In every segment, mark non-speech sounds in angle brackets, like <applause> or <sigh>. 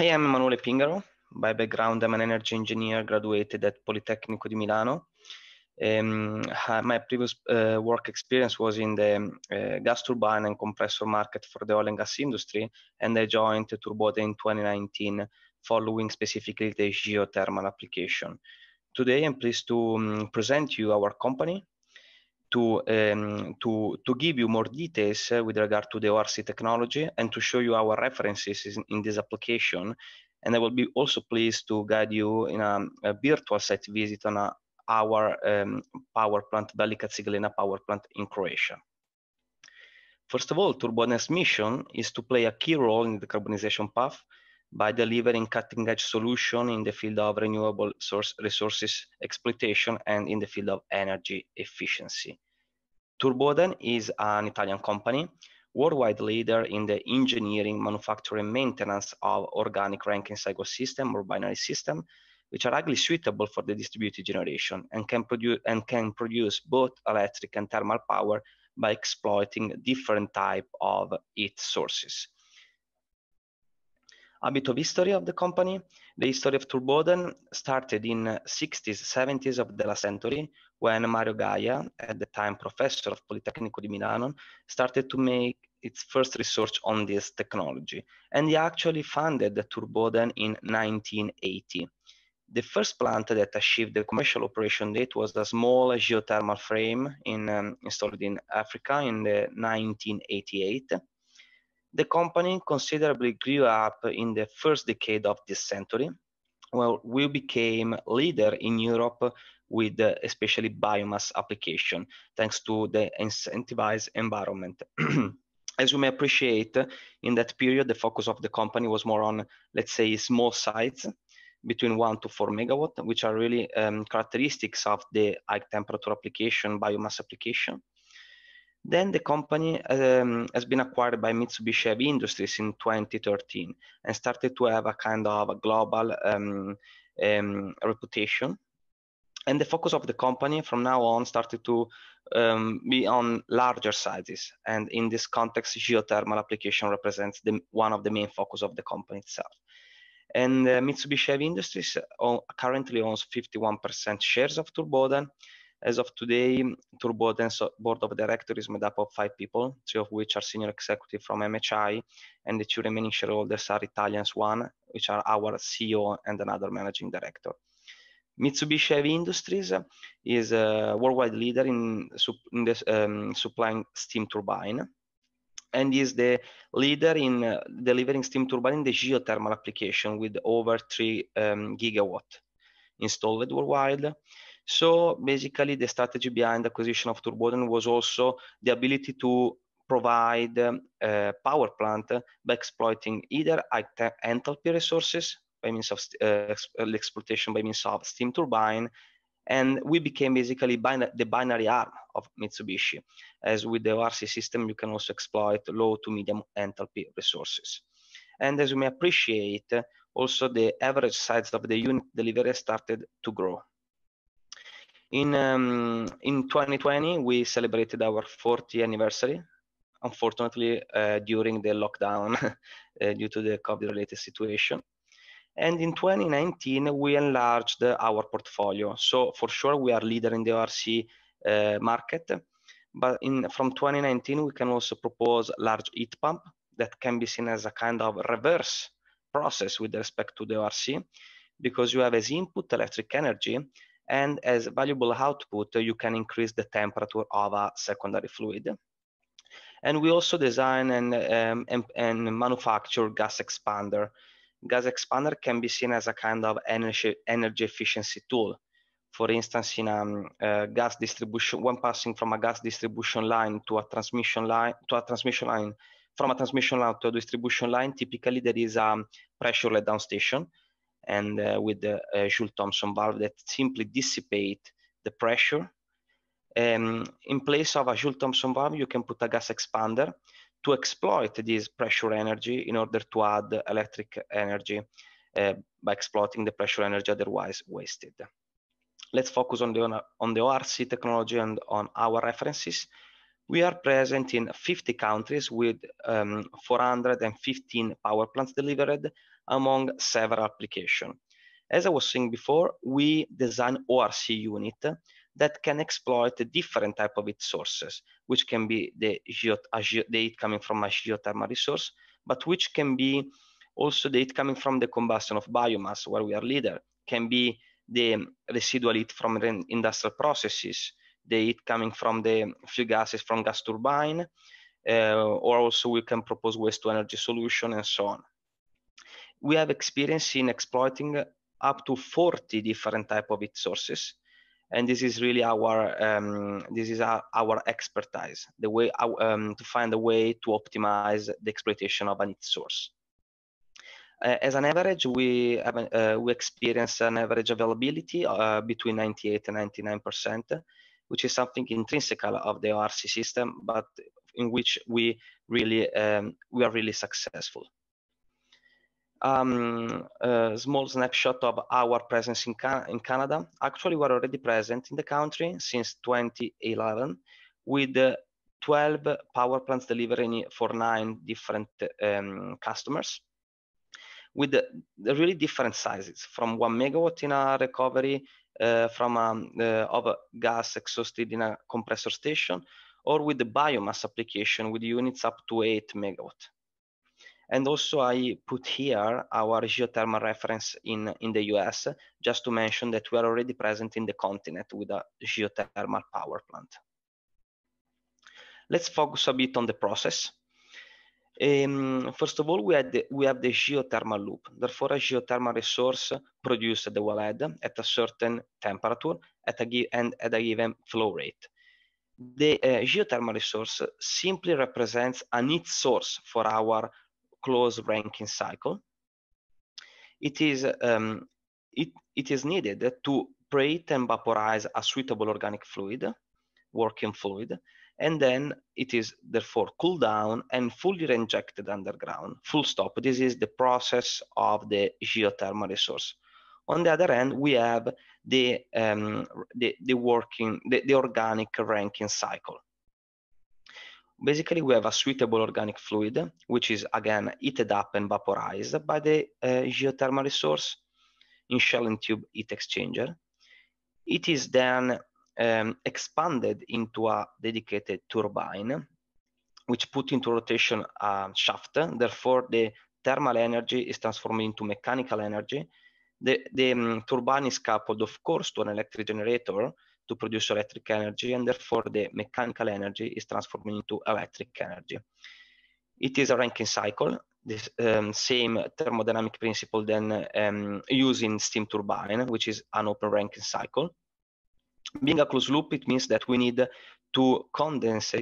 I am Emanuele Pingaro. By background, I'm an energy engineer graduated at Politecnico di Milano. Um, my previous uh, work experience was in the uh, gas turbine and compressor market for the oil and gas industry, and I joined Turbode in 2019, following specifically the geothermal application. Today, I'm pleased to um, present you our company, to um, to to give you more details uh, with regard to the ORC technology and to show you our references in, in this application. And I will be also pleased to guide you in a, a virtual site visit on a, our um, power plant, Velika Ciglina power plant in Croatia. First of all, Turbone's mission is to play a key role in the decarbonization path by delivering cutting-edge solution in the field of renewable source resources exploitation and in the field of energy efficiency. Turboden is an Italian company, worldwide leader in the engineering, manufacturing, maintenance of organic ranking cycle system or binary system, which are highly suitable for the distributed generation and can produce and can produce both electric and thermal power by exploiting different type of heat sources. A bit of history of the company. The history of Turboden started in 60s, 70s of the last century when Mario Gaia, at the time professor of Politecnico di Milano, started to make its first research on this technology. And he actually funded the Turboden in 1980. The first plant that achieved the commercial operation date was a small geothermal frame in, um, installed in Africa in 1988 the company considerably grew up in the first decade of this century, Well, we became leader in Europe with uh, especially biomass application, thanks to the incentivized environment. <clears throat> As you may appreciate, in that period, the focus of the company was more on, let's say, small sites between 1 to 4 megawatt, which are really um, characteristics of the high temperature application, biomass application. Then the company um, has been acquired by Mitsubishi Heavy Industries in 2013 and started to have a kind of a global um, um, reputation. And the focus of the company from now on started to um, be on larger sizes. And in this context, geothermal application represents the, one of the main focus of the company itself. And uh, Mitsubishi Heavy Industries uh, currently owns 51% shares of Turboden as of today, Turboden's board of directors is made up of five people, three of which are senior executive from MHI, and the two remaining shareholders are Italians one, which are our CEO and another managing director. Mitsubishi Heavy Industries is a worldwide leader in, in this, um, supplying steam turbine and is the leader in uh, delivering steam turbine in the geothermal application with over 3 um, gigawatt installed worldwide. So basically, the strategy behind the acquisition of Turboden was also the ability to provide a uh, power plant by exploiting either enthalpy resources by means of uh, exploitation by means of steam turbine and we became basically bin the binary arm of Mitsubishi. As with the RC system, you can also exploit low to medium enthalpy resources. And as you may appreciate, also the average size of the unit delivery started to grow. In um, in 2020, we celebrated our 40th anniversary. Unfortunately, uh, during the lockdown, <laughs> uh, due to the COVID-related situation, and in 2019 we enlarged our portfolio. So for sure, we are leader in the RC uh, market, but in from 2019 we can also propose large heat pump that can be seen as a kind of reverse process with respect to the RC, because you have as input electric energy and as valuable output, you can increase the temperature of a secondary fluid. And we also design and, um, and, and manufacture gas expander. Gas expander can be seen as a kind of energy, energy efficiency tool. For instance, in a um, gas distribution, when passing from a gas distribution line to a transmission line, to a transmission line, from a transmission line to a distribution line, typically there is a um, pressure letdown station and uh, with the Joule uh, Thomson valve that simply dissipate the pressure. Um, in place of a Joule Thomson valve, you can put a gas expander to exploit this pressure energy in order to add electric energy uh, by exploiting the pressure energy otherwise wasted. Let's focus on the, on the ORC technology and on our references. We are present in 50 countries with um, 415 power plants delivered among several applications. As I was saying before, we design ORC unit that can exploit different type of its sources, which can be the, heat coming from a geothermal resource, but which can be also the heat coming from the combustion of biomass, where we are leader, can be the residual heat from industrial processes, the heat coming from the few gases from gas turbine, uh, or also we can propose waste to energy solution and so on we have experience in exploiting up to 40 different type of heat sources and this is really our um, this is our, our, expertise the way um, to find a way to optimize the exploitation of an heat source uh, as an average we have an, uh, we experience an average availability uh, between 98 and 99 percent which is something intrinsical of the ORC system but in which we really um, we are really successful um, a uh, small snapshot of our presence in, Can in Canada. Actually, we're already present in the country since 2011 with uh, 12 power plants delivering for nine different um, customers with uh, really different sizes from one megawatt in a recovery uh, from um, uh, of gas exhausted in a compressor station or with the biomass application with units up to eight megawatt. And also I put here our geothermal reference in, in the US, just to mention that we are already present in the continent with a geothermal power plant. Let's focus a bit on the process. Um, first of all, we, the, we, have the geothermal loop. Therefore, a geothermal resource produced at the wellhead at a certain temperature at a and at a given flow rate. The uh, geothermal resource simply represents a heat source for our close ranking cycle. It is, um, it, it is needed to preheat and vaporize a suitable organic fluid, working fluid, and then it is therefore cooled down and fully reinjected underground. Full stop. This is the process of the geothermal resource. On the other hand, we have the um, the, the working the, the organic ranking cycle basically we have a suitable organic fluid, which is again heated up and vaporized by the uh, geothermal resource in shell and tube heat exchanger. It is then um, expanded into a dedicated turbine, which put into rotation a shaft. Therefore, the thermal energy is transformed into mechanical energy. The, the um, turbine is coupled, of course, to an electric generator, to produce electric energy, and therefore the mechanical energy is transforming into electric energy. It is a Rankine cycle, the um, same thermodynamic principle than um, using steam turbine, which is an open Rankine cycle. Being a closed loop, it means that we need to condense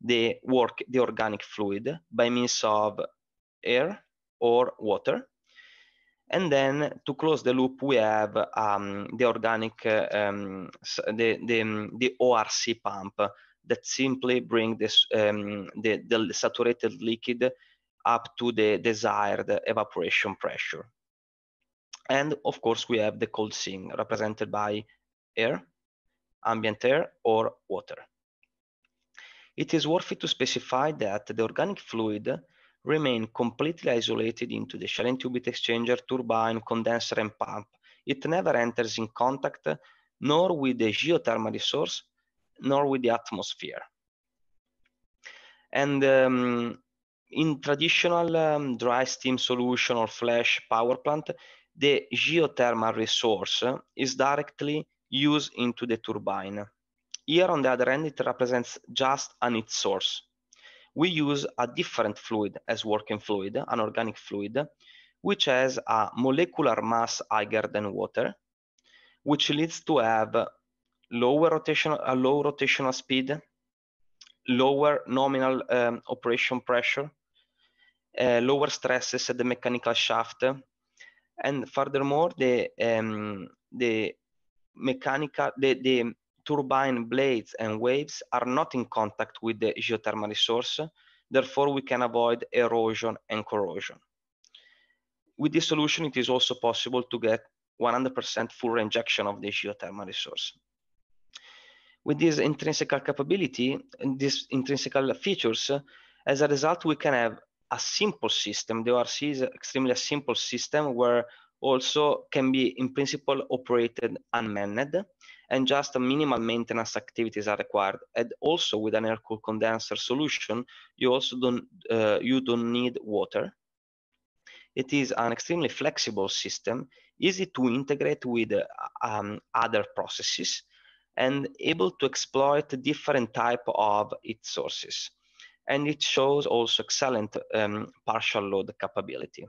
the work, the organic fluid, by means of air or water and then to close the loop, we have um, the organic, uh, um, the, the, the, ORC pump that simply bring this, um, the, the saturated liquid up to the desired evaporation pressure. And of course, we have the cold sink represented by air, ambient air, or water. It is worth it to specify that the organic fluid remain completely isolated into the shell and tubit exchanger, turbine, condenser, and pump. It never enters in contact, nor with the geothermal resource, nor with the atmosphere. And um, in traditional um, dry steam solution or flash power plant, the geothermal resource is directly used into the turbine. Here, on the other end, it represents just an its source we use a different fluid as working fluid, an organic fluid, which has a molecular mass higher than water, which leads to have lower rotational, a low rotational speed, lower nominal um, operation pressure, uh, lower stresses at the mechanical shaft, and furthermore, the um, the mechanical the, the turbine blades and waves are not in contact with the geothermal resource, therefore we can avoid erosion and corrosion. With this solution, it is also possible to get 100% full reinjection of the geothermal resource. With this intrinsical capability and these intrinsical features, as a result, we can have a simple system. The ORC is extremely a simple system where also can be in principle operated unmanned and just minimal maintenance activities are required and also with an air cool condenser solution you also don't uh, you don't need water it is an extremely flexible system easy to integrate with uh, um, other processes and able to exploit different type of its sources and it shows also excellent um, partial load capability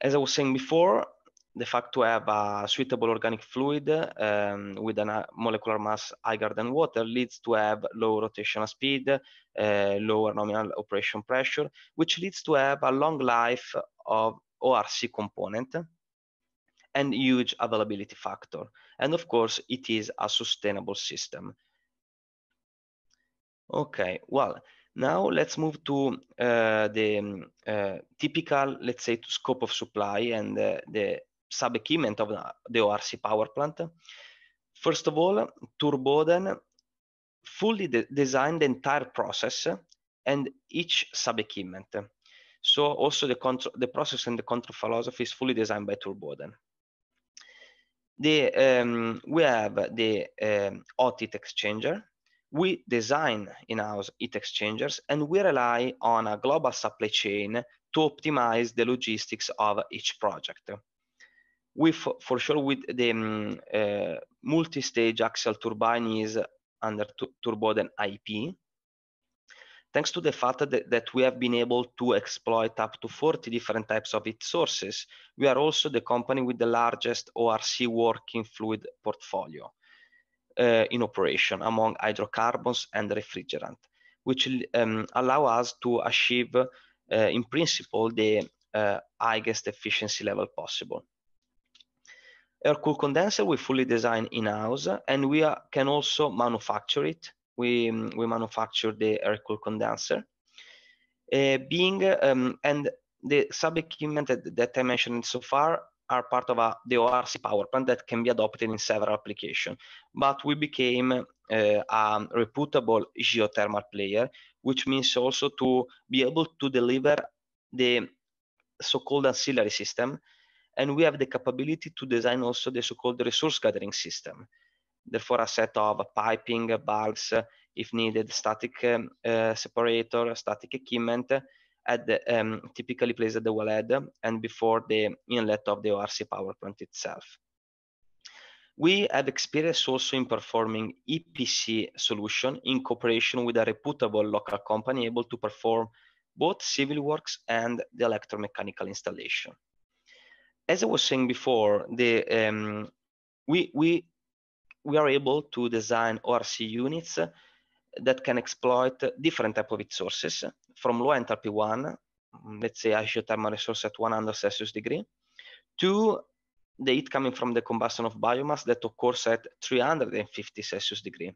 as I was saying before, the fact to have a suitable organic fluid um, with a uh, molecular mass higher than water leads to have low rotational speed, uh, lower nominal operation pressure, which leads to have a long life of ORC component and huge availability factor. And of course, it is a sustainable system. Okay, well, now let's move to uh, the um, uh, typical, let's say, to scope of supply and uh, the sub-equipment of the ORC power plant. First of all, Turboden fully de designed the entire process and each sub-equipment. So also the, the process and the control philosophy is fully designed by Turboden. The, um, we have the um, OTIT exchanger, we design in-house heat exchangers and we rely on a global supply chain to optimize the logistics of each project. We for sure with the um, uh, multi-stage axial turbine is under Turboden IP. Thanks to the fact that, that, we have been able to exploit up to 40 different types of heat sources, we are also the company with the largest ORC working fluid portfolio uh, in operation among hydrocarbons and refrigerant, which um, allow us to achieve, uh, in principle, the uh, highest efficiency level possible. Air cool condenser we fully design in-house, and we are, can also manufacture it. We, we manufacture the air cool condenser. Uh, being um, and the sub equipment that, that I mentioned so far are part of a, the ORC power plant that can be adopted in several applications. But we became uh, a reputable geothermal player, which means also to be able to deliver the so-called ancillary system. And we have the capability to design also the so-called resource gathering system. Therefore, a set of piping, bulbs, if needed, static um, uh, separator, static equipment, at the um, typically placed at the wellhead and before the inlet of the ORC power plant itself. We have experience also in performing EPC solution in cooperation with a reputable local company able to perform both civil works and the electromechanical installation. As I was saying before, the, um, we, we, we are able to design ORC units that can exploit different type of sources from low enthalpy one, mm, let's say isothermal resource at 100 Celsius degree, to the heat coming from the combustion of biomass that occurs at 350 Celsius degree.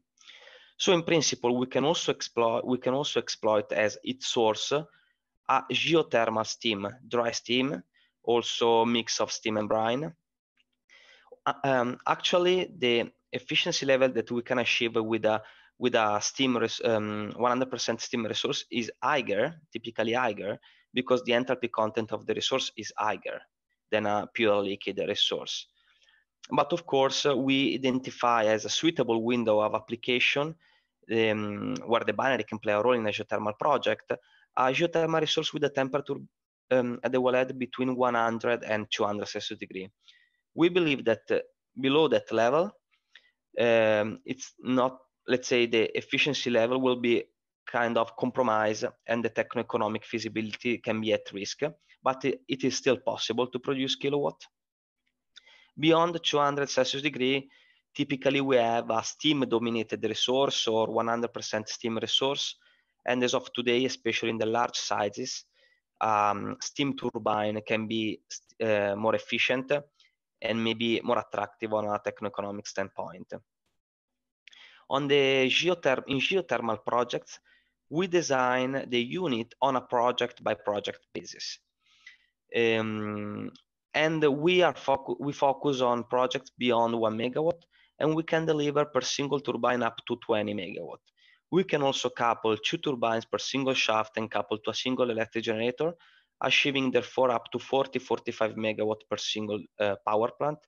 So in principle, we can also exploit, we can also exploit as its source a geothermal steam, dry steam, also mix of steam and brine. Uh, um, actually, the efficiency level that we can achieve with a with a steam 100% um, steam resource is higher, typically higher, because the enthalpy content of the resource is higher than a pure liquid resource. But of course, uh, we identify as a suitable window of application um, where the binary can play a role in a geothermal project, a geothermal resource with a temperature um, at the wellhead between 100 and 200 Celsius degree. We believe that uh, below that level, um, it's not let's say the efficiency level will be kind of compromised and the techno-economic feasibility can be at risk, but it is still possible to produce kilowatt. Beyond 200 Celsius degree, typically we have a steam-dominated resource or 100% steam resource, and as of today, especially in the large sizes, um, steam turbine can be uh, more efficient and maybe more attractive on a techno-economic standpoint. On the geotherm in geothermal projects, we design the unit on a project by project basis. Um, and we are focus we focus on projects beyond one megawatt, and we can deliver per single turbine up to 20 megawatt. We can also couple two turbines per single shaft and couple to a single electric generator, achieving therefore up to 40-45 megawatt per single uh, power plant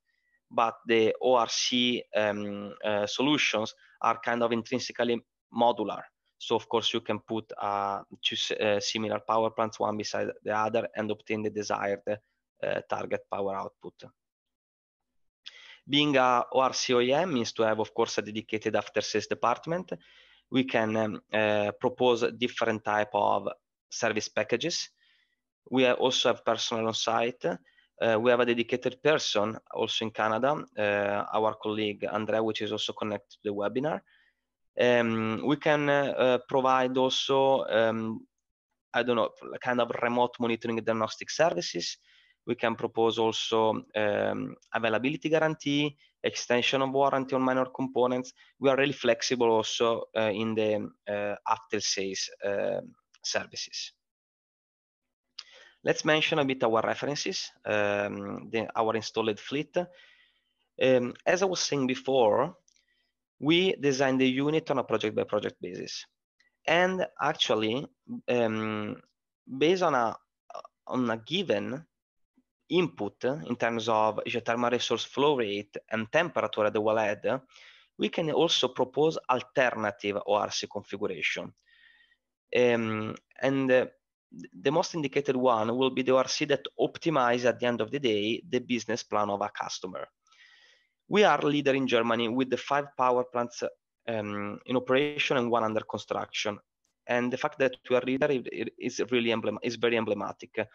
but the ORC um, uh, solutions are kind of intrinsically modular. So of course you can put uh, two uh, similar power plants one beside the other and obtain the desired uh, target power output. Being a ORC OEM means to have, of course, a dedicated after-sales department. We can um, uh, propose different type of service packages. We also have personnel on site uh, we have a dedicated person also in Canada, uh, our colleague Andrea, which is also connected to the webinar. Um, we can uh, uh provide also, um, I don't know, kind of remote monitoring diagnostic services. We can propose also um, availability guarantee, extension of warranty on minor components. We are really flexible also uh, in the uh, after sales services. Let's mention a bit our references, um, the, our installed fleet. Um, as I was saying before, we design the unit on a project by project basis. And actually, um, based on a, on a given input in terms of geothermal resource flow rate and temperature at the wellhead, we can also propose alternative ORC configuration. Um, and uh, the most indicated one will be the ORC that optimize at the end of the day the business plan of a customer. We are leader in Germany with the five power plants um, in operation and one under construction. And the fact that we are leader is really emblem- is very emblematic.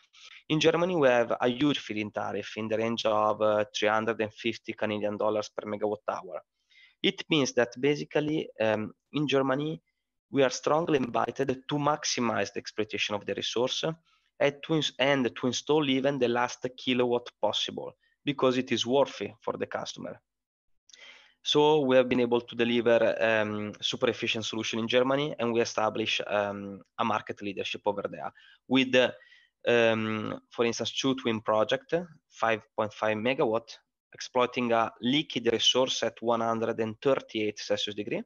In Germany, we have a huge feed-in tariff in the range of uh, 350 Canadian dollars per megawatt hour. It means that basically um, in Germany, we are strongly invited to maximize the exploitation of the resource and to, and to install even the last kilowatt possible because it is worthy for the customer. So we have been able to deliver um, super efficient solution in Germany, and we establish um, a market leadership over there with, um, for instance, two twin project, 5.5 megawatt, exploiting a liquid resource at 138 Celsius degree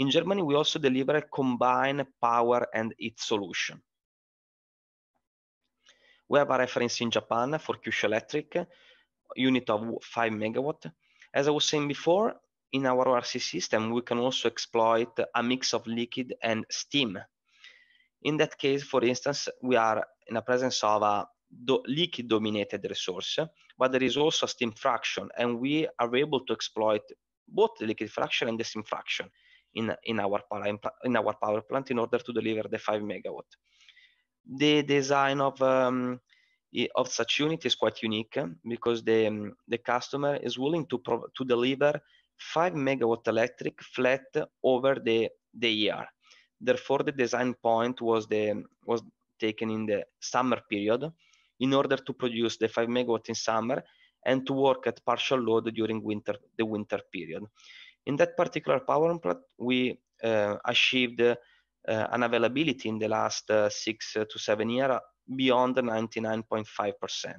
in Germany, we also deliver a combined power and heat solution. We have a reference in Japan for Kyushu Electric, unit of 5 megawatt. As I was saying before, in our ORC system, we can also exploit a mix of liquid and steam. In that case, for instance, we are in the presence of a do liquid dominated resource, but there is also a steam fraction, and we are able to exploit both the liquid fraction and the steam fraction in, in, our, in our power plant in order to deliver the 5 megawatt. The design of, um, of such unit is quite unique um, because the, um, the customer is willing to, to deliver 5 megawatt electric flat over the, the year. Therefore, the design point was, the, um, was taken in the summer period in order to produce the 5 megawatt in summer and to work at partial load during winter the winter period in that particular power plant, we uh, achieved uh, an availability in the last uh, six to seven years beyond 99.5%.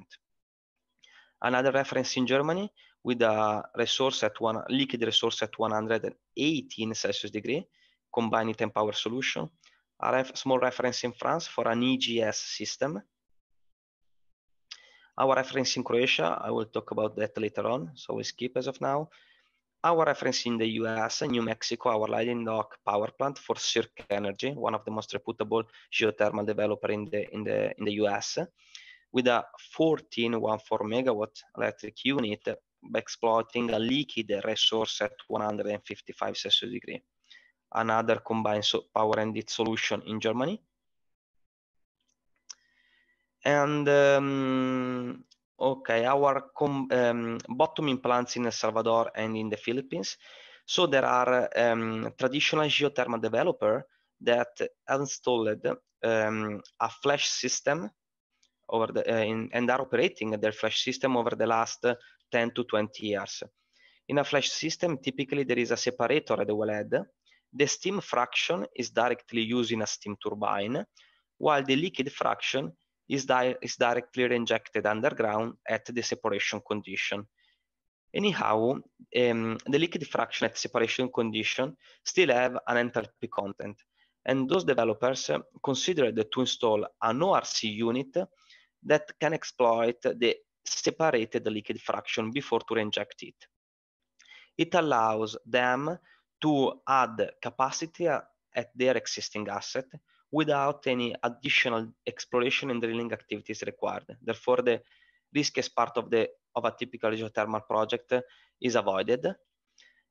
Another reference in Germany with a resource at one liquid resource at 118 Celsius degree, combined heat power solution. A ref, small reference in France for an EGS system. Our reference in Croatia, I will talk about that later on, so we skip as of now. Our reference in the US, New Mexico, our Lightning Dock power plant for Cirque Energy, one of the most reputable geothermal developer in the in the in the US, with a 14.14 megawatt electric unit exploiting a liquid resource at 155 Celsius degree. Another combined so power and heat solution in Germany, and um, Okay, our ehm, bottom implants in El Salvador and in the Philippines. So there are um, traditional geothermal developer that installed um, a flash system over the, eh, in, and are operating their flash system over the last eh, 10 to 20 years. In a flash system, typically there is a separator at the wellhead. The steam fraction is directly used in a steam turbine, while the liquid fraction is, di is directly reinjected underground at the separation condition. Anyhow, um, the liquid fraction at separation condition still have an enthalpy content. And those developers considered to install an ORC unit that can exploit the separated liquid fraction before to reinject it. It allows them to add capacity at their existing asset without any additional exploration and drilling activities required. Therefore, the risk as part of the of a typical geothermal project is avoided.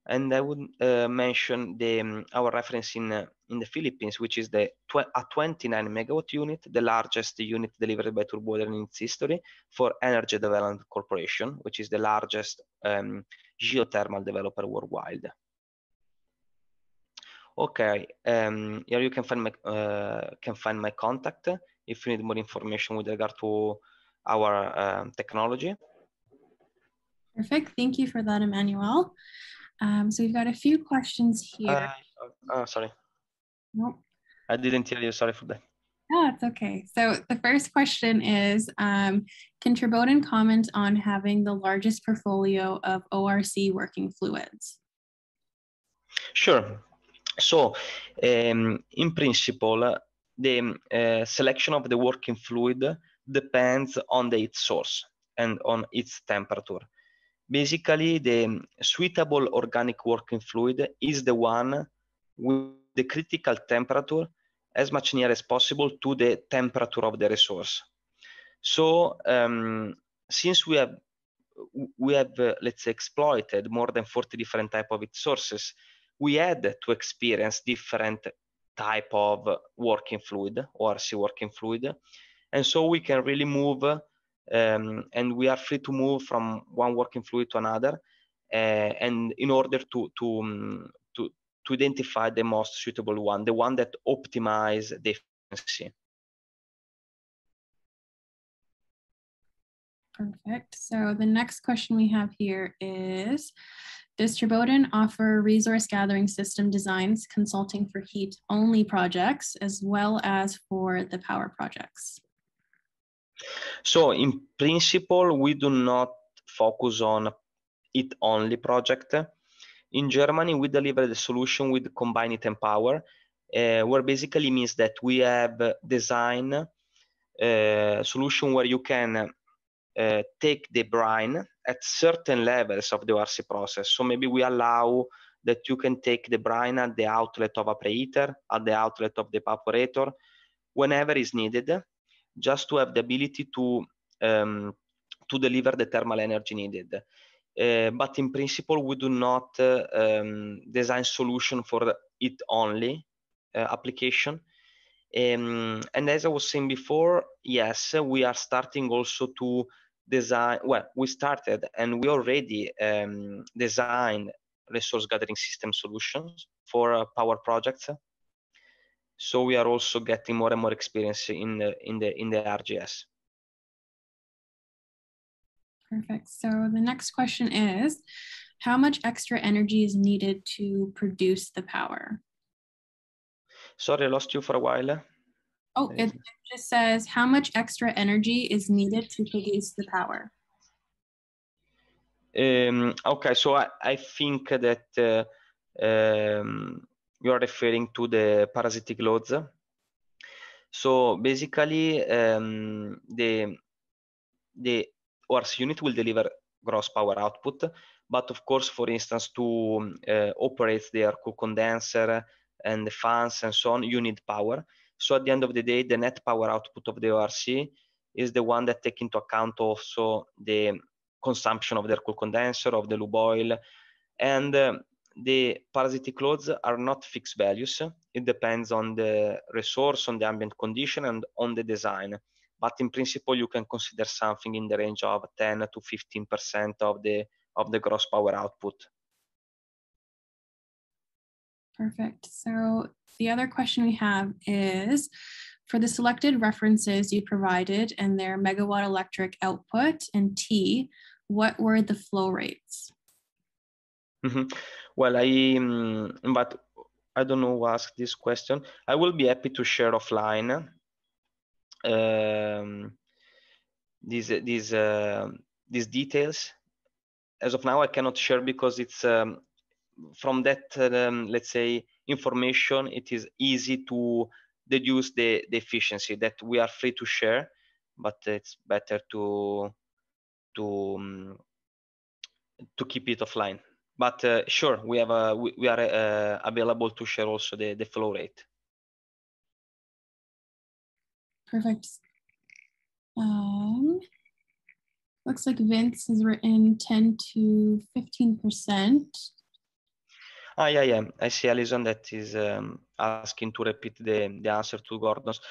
And I would uh, mention the um, our reference in uh, in the Philippines, which is the tw a 29 megawatt unit, the largest unit delivered by Turbodern in its history for Energy Development Corporation, which is the largest um, geothermal developer worldwide. Okay, um, here you can find my uh, can find my contact if you need more information with regard to our um, technology. Perfect. Thank you for that, Emmanuel. Um, so we've got a few questions here. Ah, uh, oh, sorry. Nope. I didn't hear you. Sorry for that. No, it's okay. So the first question is, um, can Turboden comment on having the largest portfolio of ORC working fluids? Sure. So um, in principle, the uh, selection of the working fluid depends on the, its source and on its temperature. Basically, the suitable organic working fluid is the one with the critical temperature as much near as possible to the temperature of the resource. So um, since we have we have uh, let's say exploited more than 40 different type of its sources, we had to experience different type of working fluid, ORC working fluid. And so we can really move um, and we are free to move from one working fluid to another. Uh, and in order to, to, um, to, to identify the most suitable one, the one that optimize the efficiency. Perfect. So the next question we have here is, does Treboden offer resource gathering system designs consulting for heat only projects as well as for the power projects? So in principle, we do not focus on heat only project. In Germany, we deliver the solution with combined heat and power, uh, where basically means that we have design uh, solution where you can uh, take the brine at certain levels of the ORC process. So maybe we allow that you can take the brine at the outlet of a preheater, at the outlet of the evaporator, whenever is needed, just to have the ability to um, to deliver the thermal energy needed. Uh, but in principle, we do not uh, um, design solution for it only uh, application. Um, and as I was saying before, yes, we are starting also to design well we started and we already um, designed resource gathering system solutions for uh, power projects so we are also getting more and more experience in the in the in the rgs perfect so the next question is how much extra energy is needed to produce the power sorry i lost you for a while Oh, it, just says how much extra energy is needed to produce the power. Um, okay, so I, I think that uh, um, you are referring to the parasitic loads. So basically, um, the the ORS unit will deliver gross power output, but of course, for instance, to uh, operate air-cool condenser and the fans and so on, you need power. So at the end of the day, the net power output of the ORC is the one that take into account also the consumption of the cool condenser, of the lube oil, and uh, the parasitic loads are not fixed values. It depends on the resource, on the ambient condition, and on the design. But in principle, you can consider something in the range of 10 to 15% of the of the gross power output Perfect. So the other question we have is, for the selected references you provided and their megawatt electric output and T, what were the flow rates? Mm -hmm. Well, I um, but I don't know who asked this question. I will be happy to share offline um, these these uh, these details. As of now, I cannot share because it's um, from that um, let's say information it is easy to deduce the, the efficiency that we are free to share but it's better to to um, to keep it offline but uh, sure we have a we, we are uh, available to share also the, the flow rate perfect um, looks like vince has written 10 to 15 percent Ah, yeah, yeah. I see Alison that is um, asking to repeat the, the answer to Gordon's.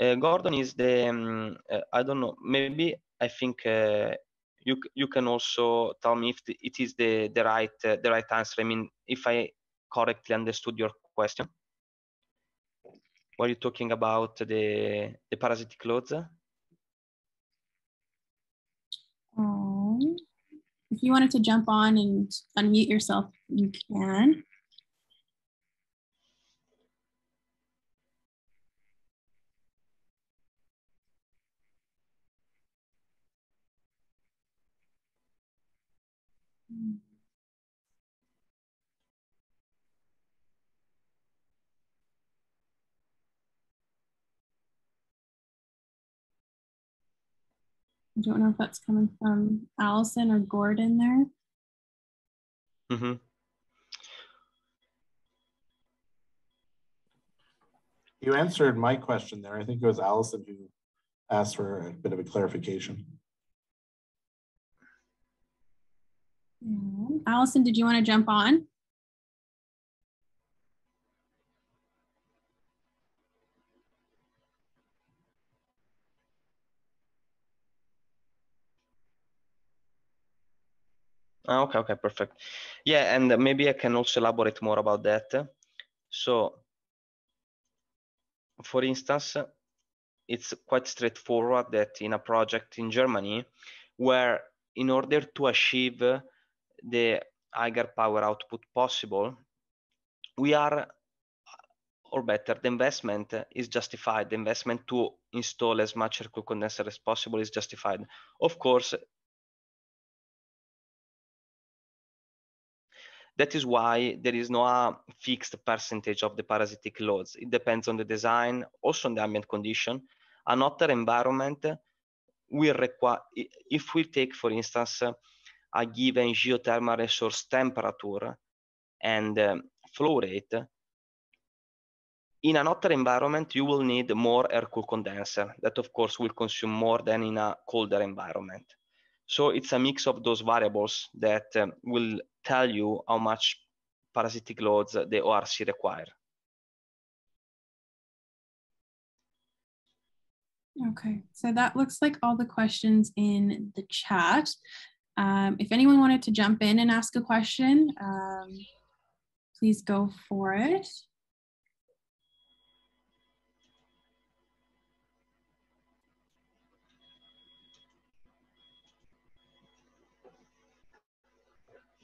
Uh, Gordon is the, um, uh, I don't know, maybe I think uh, you you can also tell me if the, it is the, the, right, uh, the right answer. I mean, if I correctly understood your question. Were you talking about the, the parasitic loads? if you wanted to jump on and unmute yourself, you can. I don't know if that's coming from Allison or Gordon there. Mm-hmm. You answered my question there. I think it was Allison who asked for a bit of a clarification. Allison, did you want to jump on? Ah, okay, okay, perfect. Yeah, and maybe I can also elaborate more about that. So, for instance, it's quite straightforward that in a project in Germany, where in order to achieve the higher power output possible, we are, or better, the investment is justified. The investment to install as much air cool condenser as possible is justified. Of course, That is why there is no uh, fixed percentage of the parasitic loads. It depends on the design, also on the ambient condition. Another environment will require, if we take, for instance, a given geothermal resource temperature and um, flow rate, in another environment, you will need more air cool condenser. That, of course, will consume more than in a colder environment. So it's a mix of those variables that um, will tell you how much parasitic loads the ORC require. Okay, so that looks like all the questions in the chat. Um, if anyone wanted to jump in and ask a question, um, please go for it.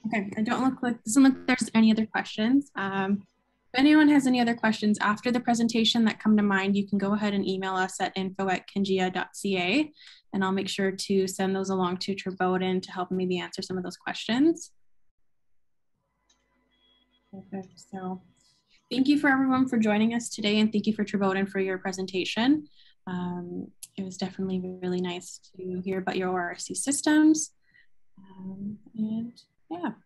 Okay, I don't look like doesn't look like there's any other questions. Um, if anyone has any other questions after the presentation that come to mind, you can go ahead and email us at info at kingia.ca and I'll make sure to send those along to Treboden to help maybe answer some of those questions. Okay, So thank you for everyone for joining us today and thank you for Treboden for your presentation. Um, it was definitely really nice to hear about your ORC systems. Um, and yeah.